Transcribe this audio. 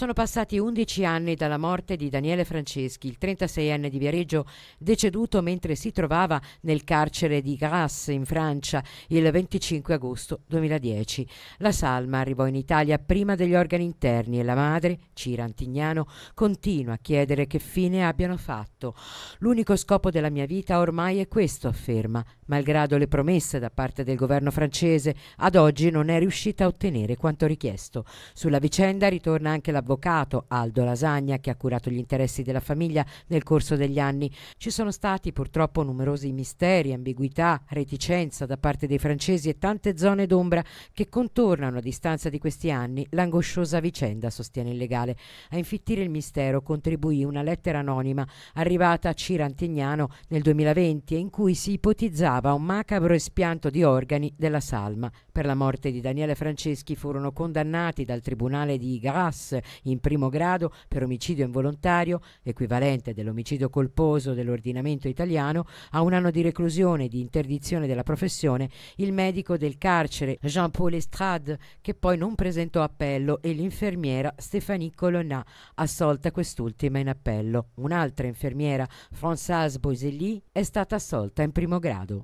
Sono passati 11 anni dalla morte di Daniele Franceschi, il 36enne di Viareggio, deceduto mentre si trovava nel carcere di Grasse in Francia il 25 agosto 2010. La salma arrivò in Italia prima degli organi interni e la madre, Cira Antignano, continua a chiedere che fine abbiano fatto. L'unico scopo della mia vita ormai è questo, afferma, malgrado le promesse da parte del governo francese, ad oggi non è riuscita a ottenere quanto richiesto. Sulla vicenda ritorna anche l'avvocato l'avvocato Aldo Lasagna che ha curato gli interessi della famiglia nel corso degli anni. Ci sono stati purtroppo numerosi misteri, ambiguità, reticenza da parte dei francesi e tante zone d'ombra che contornano a distanza di questi anni l'angosciosa vicenda, sostiene il legale. A infittire il mistero contribuì una lettera anonima arrivata a Cira Antignano nel 2020 in cui si ipotizzava un macabro espianto di organi della salma. Per la morte di Daniele Franceschi furono condannati dal tribunale di Grasse in primo grado per omicidio involontario, equivalente dell'omicidio colposo dell'ordinamento italiano, a un anno di reclusione e di interdizione della professione il medico del carcere Jean-Paul Estrade, che poi non presentò appello, e l'infermiera Stéphanie Colonna, assolta quest'ultima in appello. Un'altra infermiera, Françoise Boiselli, è stata assolta in primo grado.